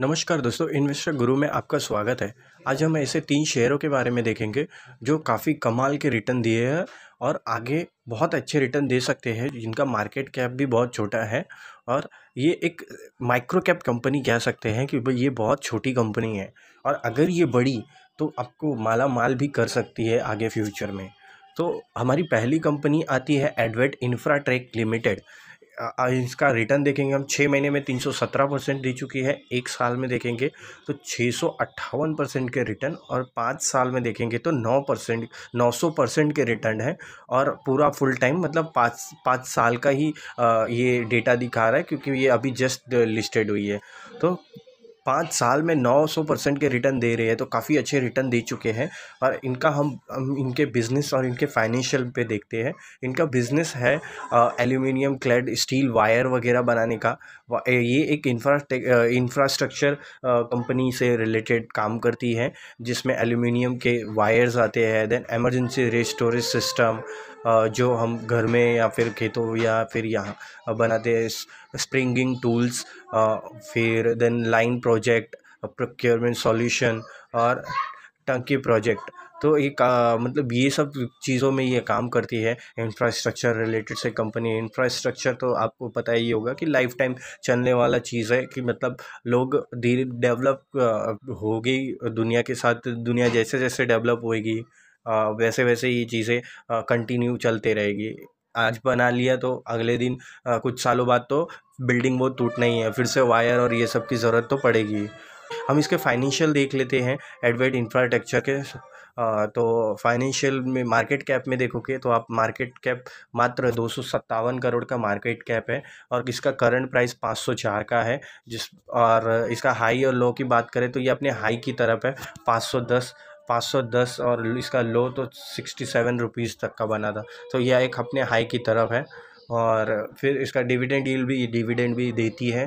नमस्कार दोस्तों इन्वेस्टर गुरु में आपका स्वागत है आज हम ऐसे तीन शेयरों के बारे में देखेंगे जो काफ़ी कमाल के रिटर्न दिए हैं और आगे बहुत अच्छे रिटर्न दे सकते हैं जिनका मार्केट कैप भी बहुत छोटा है और ये एक माइक्रो कैप कंपनी कह सकते हैं कि ये बहुत छोटी कंपनी है और अगर ये बड़ी तो आपको माला माल भी कर सकती है आगे फ्यूचर में तो हमारी पहली कंपनी आती है एडवेट इन्फ्राटेक लिमिटेड इसका रिटर्न देखेंगे हम छः महीने में तीन सौ सत्रह परसेंट दे चुकी है एक साल में देखेंगे तो छः सौ अट्ठावन परसेंट के रिटर्न और पाँच साल में देखेंगे तो नौ परसेंट नौ सौ परसेंट के रिटर्न है और पूरा फुल टाइम मतलब पाँच पाँच साल का ही ये डेटा दिखा रहा है क्योंकि ये अभी जस्ट लिस्टेड हुई है तो पाँच साल में नौ सौ परसेंट के रिटर्न दे रहे हैं तो काफ़ी अच्छे रिटर्न दे चुके हैं और इनका हम, हम इनके बिज़नेस और इनके फाइनेंशियल पे देखते हैं इनका बिज़नेस है एल्यूमिनियम क्लेड स्टील वायर वगैरह बनाने का ये एक इंफ्रास्ट्रक्चर कंपनी से रिलेटेड काम करती है जिसमें एल्यूमिनियम के वायर्स आते हैं देन एमरजेंसी रेस्टोरेज सिस्टम जो हम घर में या फिर खेतों या फिर यहाँ बनाते हैं स्प्रिंगिंग टूल्स फिर then line pro project procurement solution और टंकी प्रोजेक्ट तो ये मतलब ये सब चीज़ों में ये काम करती है इंफ्रास्ट्रक्चर रिलेटेड से कंपनी इंफ्रास्ट्रक्चर तो आपको पता ही होगा कि लाइफ टाइम चलने वाला चीज़ है कि मतलब लोग धीरे डेवलप हो गई दुनिया के साथ दुनिया जैसे जैसे डेवलप होएगी वैसे वैसे ये चीज़ें कंटिन्यू चलते रहेगी आज बना लिया तो अगले दिन आ, कुछ सालों बाद तो बिल्डिंग वो टूटना ही है फिर से वायर और ये सब की ज़रूरत तो पड़ेगी हम इसके फाइनेंशियल देख लेते हैं एडवेट इंफ्रास्ट्रक्चर के आ, तो फाइनेंशियल में मार्केट कैप में देखोगे तो आप मार्केट कैप मात्र दो करोड़ का मार्केट कैप है और इसका करंट प्राइस 504 का है जिस और इसका हाई और लो की बात करें तो ये अपने हाई की तरफ है 510 पाँच सौ दस और इसका लो तो सिक्सटी सेवन रुपीज़ तक का बना था तो यह एक अपने हाई की तरफ है और फिर इसका डिविडेंड डील भी डिविडेंड भी देती है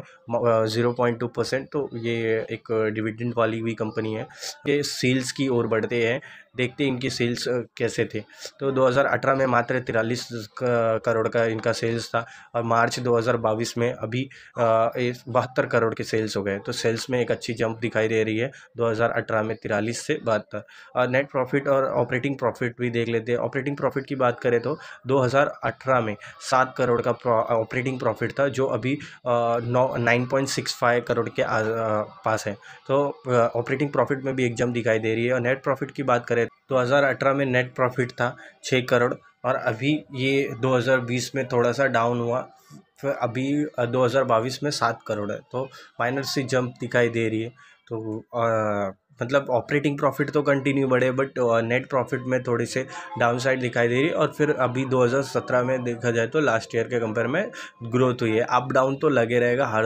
ज़ीरो पॉइंट टू परसेंट तो ये एक डिविडेंड वाली भी कंपनी है ये सेल्स की ओर बढ़ते हैं देखते इनकी सेल्स कैसे थे तो 2018 में मात्र तिरालीस करोड़ का इनका सेल्स था और मार्च 2022 में अभी बहत्तर करोड़ के सेल्स हो गए तो सेल्स में एक अच्छी जंप दिखाई दे रही है 2018 में तिरालीस से बहत्तर और नेट प्रॉफिट और ऑपरेटिंग प्रॉफिट भी देख लेते हैं ऑपरेटिंग प्रॉफिट की बात करें तो दो में सात करोड़ का ऑपरेटिंग प्रॉफिट था जो अभी नौ nine point six five crore के पास है तो ऑपरेटिंग प्रॉफिट में भी एक जंप दिखाई दे रही है और नेट प्रॉफिट की बात करें करें तो 2018 में नेट प्रॉफिट था छः करोड़ और अभी ये 2020 में थोड़ा सा डाउन हुआ फिर अभी 2022 में सात करोड़ है तो माइनर सी जंप दिखाई दे रही है तो आ, मतलब ऑपरेटिंग प्रॉफिट तो कंटिन्यू बढ़े बट नेट प्रॉफिट में थोड़ी से डाउन साइड दिखाई दे रही और फिर अभी 2017 में देखा जाए तो लास्ट ईयर के कंपेयर में ग्रोथ हुई है अप डाउन तो लगे रहेगा हर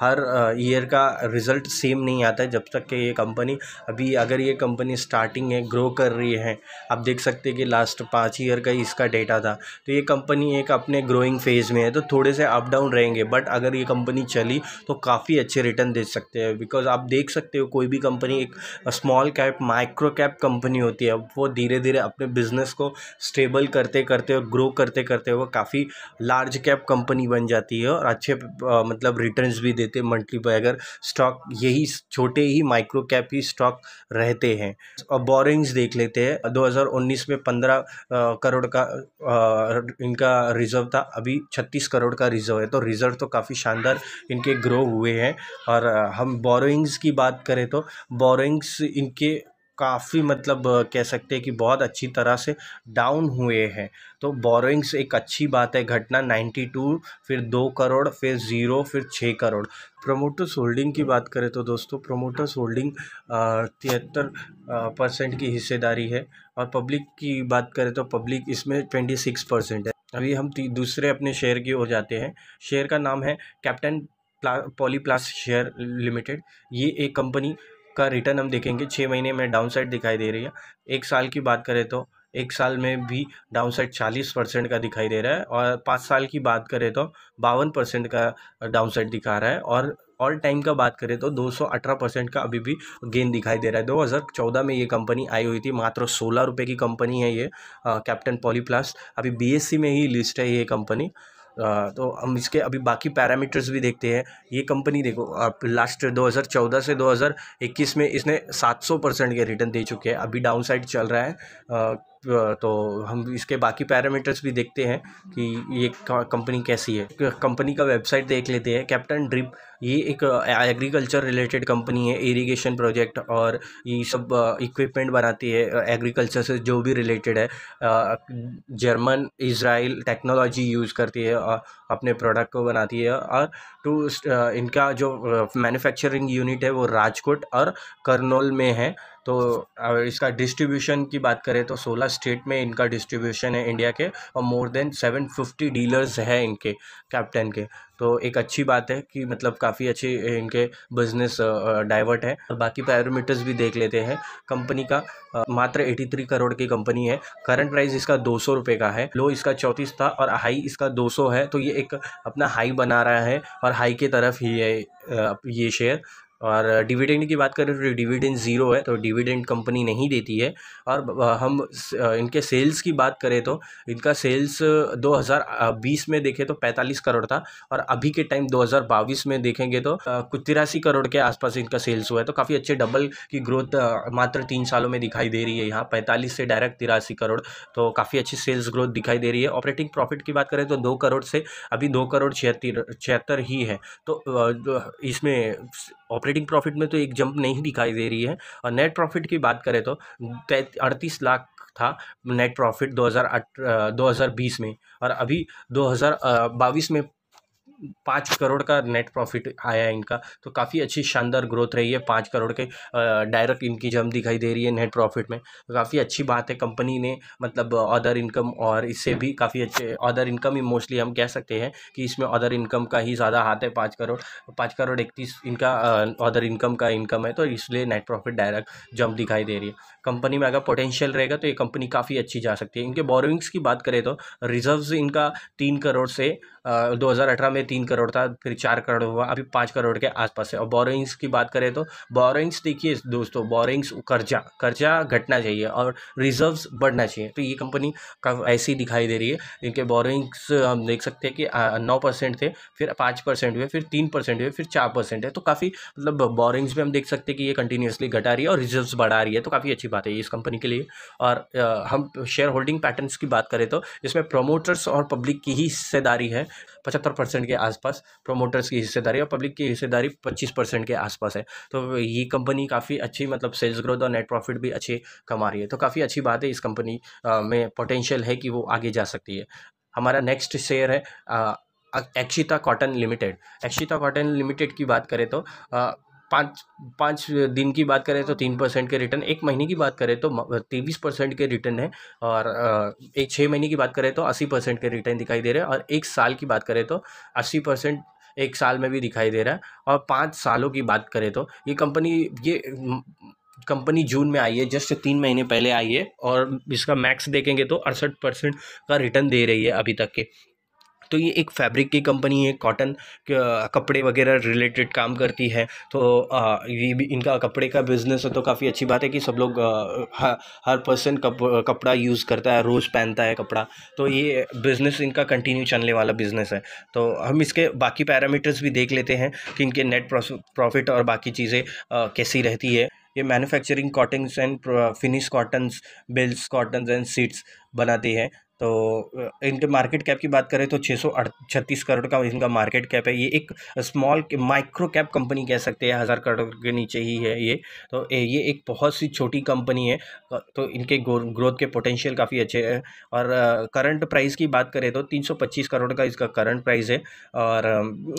हर ईयर uh, का रिजल्ट सेम नहीं आता है जब तक कि ये कंपनी अभी अगर ये कंपनी स्टार्टिंग है ग्रो कर रही है आप देख सकते हैं कि लास्ट पाँच ईयर का इसका डेटा था तो ये कंपनी एक अपने ग्रोइंग फेज़ में है तो थोड़े से अप डाउन रहेंगे बट अगर ये कंपनी चली तो काफ़ी अच्छे रिटर्न दे सकते हैं बिकॉज आप देख सकते हो कोई भी कंपनी एक small cap micro cap company होती है वो धीरे धीरे अपने बिजनेस को स्टेबल करते करते और ग्रो करते करते वो काफ़ी लार्ज कैप कंपनी बन जाती है और अच्छे आ, मतलब रिटर्न भी देते मंथली पर अगर स्टॉक यही छोटे ही माइक्रो कैप ही स्टॉक रहते हैं और बोरिंग्स देख लेते हैं 2019 में 15 करोड़ का आ, इनका रिजर्व था अभी 36 करोड़ का रिजर्व है तो रिजर्व तो काफ़ी शानदार इनके ग्रो हुए हैं और हम बोरोइंग्स की बात करें तो बोरिंग ड्राइंग्स इनके काफ़ी मतलब कह सकते हैं कि बहुत अच्छी तरह से डाउन हुए हैं तो बोरोइंग्स एक अच्छी बात है घटना नाइन्टी टू फिर दो करोड़ फिर ज़ीरो फिर छः करोड़ प्रमोटर्स होल्डिंग की बात करें तो दोस्तों प्रमोटर्स होल्डिंग तिहत्तर परसेंट की हिस्सेदारी है और पब्लिक की बात करें तो पब्लिक इसमें ट्वेंटी सिक्स परसेंट है अभी हम दूसरे अपने शेयर की हो जाते हैं शेयर का नाम है कैप्टन प्ला पॉलीप्लास शेयर लिमिटेड ये एक कंपनी का रिटर्न हम देखेंगे हाँ। छः महीने में डाउन साइड दिखाई दे रही है एक साल की बात करें तो एक साल में भी डाउन साइड चालीस परसेंट का दिखाई दे रहा है और पाँच साल की बात करें तो बावन परसेंट का डाउन साइड दिखा रहा है और ऑल टाइम का बात करें तो 218 परसेंट का अभी भी गेन दिखाई दे रहा है 2014 में ये कंपनी आई हुई थी मात्र सोलह रुपये की कंपनी है ये कैप्टन पॉलीप्लास अभी बीएससी e में ही लिस्ट है ये कंपनी तो हम इसके अभी बाकी पैरामीटर्स भी देखते हैं ये कंपनी देखो आप लास्ट 2014 से 2021 में इसने 700 परसेंट के रिटर्न दे चुके हैं अभी डाउन साइड चल रहा है तो हम इसके बाकी पैरामीटर्स भी देखते हैं कि ये कंपनी कैसी है कंपनी का वेबसाइट देख लेते हैं कैप्टन ड्रिप ये एक एग्रीकल्चर रिलेटेड कंपनी है इरिगेशन प्रोजेक्ट और ये सब इक्विपमेंट बनाती है एग्रीकल्चर से जो भी रिलेटेड है जर्मन इसराइल टेक्नोलॉजी यूज़ करती है अपने प्रोडक्ट को बनाती है और टू इनका जो मैन्युफैक्चरिंग यूनिट है वो राजकोट और करनोल में है तो इसका डिस्ट्रीब्यूशन की बात करें तो 16 स्टेट में इनका डिस्ट्रीब्यूशन है इंडिया के और मोर देन 750 डीलर्स हैं इनके कैप्टन के तो एक अच्छी बात है कि मतलब काफ़ी अच्छी इनके बिजनेस डाइवर्ट है और बाकी पैरामीटर्स भी देख लेते हैं कंपनी का मात्र 83 करोड़ की कंपनी है करंट प्राइस इसका दो सौ का है लो इसका चौंतीस था और हाई इसका दो है तो ये एक अपना हाई बना रहा है और हाई की तरफ ही है ये शेयर और डिविडेंड की बात करें तो डिविडेंड ज़ीरो है तो डिविडेंड कंपनी नहीं देती है और हम इनके सेल्स की बात करें तो इनका सेल्स 2020 में देखें तो 45 करोड़ था और अभी के टाइम 2022 में देखेंगे तो कुछ तिरासी करोड़ के आसपास इनका सेल्स हुआ है तो काफ़ी अच्छे डबल की ग्रोथ मात्र तीन सालों में दिखाई दे रही है यहाँ पैंतालीस से डायरेक्ट तिरासी करोड़ तो काफ़ी अच्छी सेल्स ग्रोथ दिखाई दे रही है ऑपरेटिंग प्रॉफिट की बात करें तो दो करोड़ से अभी दो करोड़ छिहत्तर छिहत्तर ही है तो इसमें ऑपरेटिंग प्रॉफिट में तो एक जंप नहीं दिखाई दे रही है और नेट प्रॉफिट की बात करें तो अड़तीस लाख था नेट प्रॉफिट 2008 2020 में और अभी 2022 में पाँच करोड़ का नेट प्रॉफिट आया है इनका तो काफ़ी अच्छी शानदार ग्रोथ रही है पाँच करोड़ के डायरेक्ट इनकी जम दिखाई दे रही है नेट प्रॉफिट में तो काफ़ी अच्छी बात है कंपनी ने मतलब अदर इनकम और इससे भी काफ़ी अच्छे अदर इनकम ही मोस्टली हम कह सकते हैं कि इसमें अदर इनकम का ही ज़्यादा हाथ है पाँच करोड़ पाँच करोड़ इकतीस इनका अदर इनकम का इनकम है तो इसलिए नेट प्रॉफिट डायरेक्ट जम दिखाई दे रही है कंपनी में अगर पोटेंशियल रहेगा तो ये कंपनी काफ़ी अच्छी जा सकती है इनके बोरोइंग्स की बात करें तो रिजर्व इनका तीन करोड़ से दो में तीन करोड़ था फिर चार करोड़ हुआ अभी पाँच करोड़ के आसपास है और बोरोइंग्स की बात करें तो बोरोइंग्स देखिए दोस्तों बोरोइंग्स कर्जा कर्जा घटना चाहिए और रिजर्व्स बढ़ना चाहिए तो ये कंपनी का ऐसी दिखाई दे रही है इनके बोरोइंग्स हम देख सकते हैं कि नौ परसेंट थे फिर पाँच परसेंट हुए फिर तीन परसेंट हुए फिर चार परसेंट है तो काफ़ी मतलब बोरिंग्स में हम देख सकते हैं कि ये कंटिन्यूसली घटा रही है और रिजर्व्स बढ़ा रही है तो काफ़ी अच्छी बात है इस कंपनी के लिए और हम शेयर होल्डिंग पैटर्न्स की बात करें तो इसमें प्रोमोटर्स और पब्लिक की ही हिस्सेदारी है पचहत्तर परसेंट के आसपास प्रोमोटर्स की हिस्सेदारी और पब्लिक की हिस्सेदारी पच्चीस परसेंट के आसपास है तो ये कंपनी काफ़ी अच्छी मतलब सेल्स ग्रोथ और नेट प्रॉफिट भी अच्छे कमा रही है तो काफ़ी अच्छी बात है इस कंपनी में पोटेंशियल है कि वो आगे जा सकती है हमारा नेक्स्ट शेयर है Akshita cotton limited Akshita cotton limited की बात करें तो आ, पाँच पाँच दिन की बात करें तो तीन परसेंट के रिटर्न एक महीने की बात करें तो तेईस परसेंट के रिटर्न है और एक छः महीने की बात करें तो अस्सी परसेंट के रिटर्न दिखाई दे रहे हैं और एक साल की बात करें तो अस्सी परसेंट एक साल में भी दिखाई दे रहा है और पाँच सालों की बात करें तो ये कंपनी ये कंपनी जून में आई है जस्ट तीन महीने पहले आई है और इसका मैक्स देखेंगे तो अड़सठ परसेंट का रिटर्न दे रही है अभी तक के तो ये एक फैब्रिक की कंपनी है कॉटन कपड़े वगैरह रिलेटेड काम करती है तो आ, ये भी इनका कपड़े का बिज़नेस है तो काफ़ी अच्छी बात है कि सब लोग हर हर पर्सन कप, कपड़ा यूज़ करता है रोज़ पहनता है कपड़ा तो ये बिज़नेस इनका कंटिन्यू चलने वाला बिज़नेस है तो हम इसके बाकी पैरामीटर्स भी देख लेते हैं कि इनके नेट प्रॉफिट और बाकी चीज़ें कैसी रहती है ये manufacturing cottons and finish cottons bills cottons and seeds बनाती है तो इनके मार्केट कैप की बात करें तो छः छत्तीस करोड़ का इनका मार्केट कैप है ये एक स्मॉल माइक्रो कैप कंपनी कह सकते हैं हज़ार करोड़ के नीचे ही है ये तो ये एक बहुत सी छोटी कंपनी है तो इनके ग्रोथ के पोटेंशियल काफ़ी अच्छे हैं और करंट प्राइस की बात करें तो तीन सौ पच्चीस करोड़ का इसका करंट प्राइस है और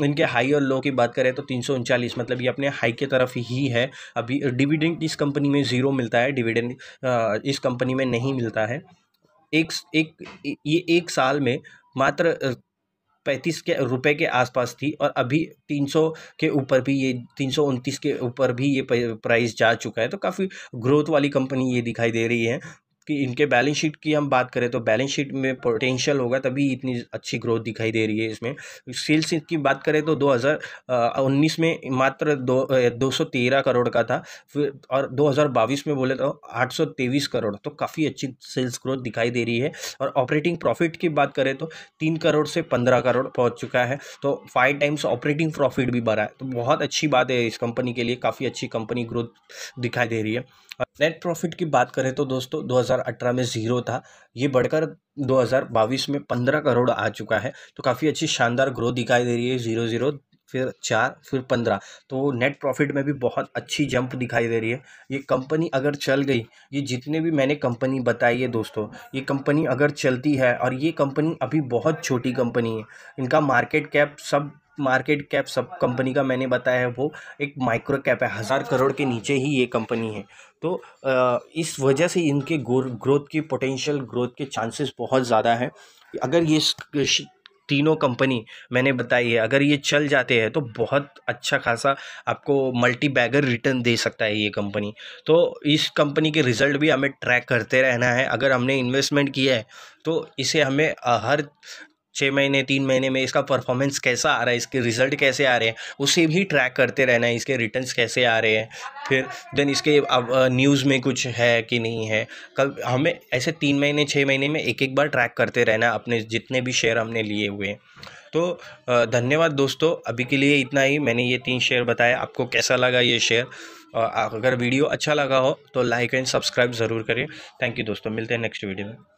इनके हाई और लो की बात करें तो तीन सौ उनचालीस मतलब ये अपने हाई के तरफ ही है अभी डिविडेंट इस कंपनी में ज़ीरो मिलता है डिविडेंट इस कंपनी में नहीं मिलता है एक एक ये एक साल में मात्र पैंतीस के रुपए के आसपास थी और अभी तीन सौ के ऊपर भी ये तीन सौ उनतीस के ऊपर भी ये प्राइस जा चुका है तो काफ़ी ग्रोथ वाली कंपनी ये दिखाई दे रही है कि इनके बैलेंस शीट की हम बात करें तो बैलेंस शीट में पोटेंशियल होगा तभी इतनी अच्छी ग्रोथ दिखाई दे रही है इसमें सेल्स की बात करें तो 2019 में मात्र दो दो करोड़ का था फिर और दो में बोले तो आठ करोड़ तो काफ़ी अच्छी सेल्स ग्रोथ दिखाई दे रही है और ऑपरेटिंग प्रॉफिट की बात करें तो तीन करोड़ से पंद्रह करोड़ पहुँच चुका है तो फाइव टाइम्स ऑपरेटिंग प्रॉफिट भी बढ़ा है तो बहुत अच्छी बात है इस कंपनी के लिए काफ़ी अच्छी कंपनी ग्रोथ दिखाई दे रही है नेट प्रॉफिट की बात करें तो दोस्तों दो 2018 में ज़ीरो था ये बढ़कर 2022 में 15 करोड़ आ चुका है तो काफ़ी अच्छी शानदार ग्रोथ दिखाई दे रही है ज़ीरो ज़ीरो फिर चार फिर पंद्रह तो नेट प्रॉफिट में भी बहुत अच्छी जंप दिखाई दे रही है ये कंपनी अगर चल गई ये जितने भी मैंने कंपनी बताई है दोस्तों ये कंपनी अगर चलती है और ये कंपनी अभी बहुत छोटी कंपनी है इनका मार्केट कैप सब मार्केट कैप सब कंपनी का मैंने बताया है वो एक माइक्रो कैप है हज़ार करोड़ के नीचे ही ये कंपनी है तो इस वजह से इनके ग्रोथ की पोटेंशियल ग्रोथ के चांसेस बहुत ज़्यादा है अगर ये तीनों कंपनी मैंने बताई है अगर ये चल जाते हैं तो बहुत अच्छा खासा आपको मल्टी बैगर रिटर्न दे सकता है ये कंपनी तो इस कंपनी के रिजल्ट भी हमें ट्रैक करते रहना है अगर हमने इन्वेस्टमेंट किया है तो इसे हमें हर छः महीने तीन महीने में इसका परफॉर्मेंस कैसा आ रहा है इसके रिजल्ट कैसे आ रहे हैं उसे भी ट्रैक करते रहना है इसके रिटर्न्स कैसे आ रहे हैं फिर देन इसके अब न्यूज़ में कुछ है कि नहीं है कल हमें ऐसे तीन महीने छः महीने में एक एक बार ट्रैक करते रहना अपने जितने भी शेयर हमने लिए हुए तो धन्यवाद दोस्तों अभी के लिए इतना ही मैंने ये तीन शेयर बताए आपको कैसा लगा ये शेयर अगर वीडियो अच्छा लगा हो तो लाइक एंड सब्सक्राइब ज़रूर करें थैंक यू दोस्तों मिलते हैं नेक्स्ट वीडियो में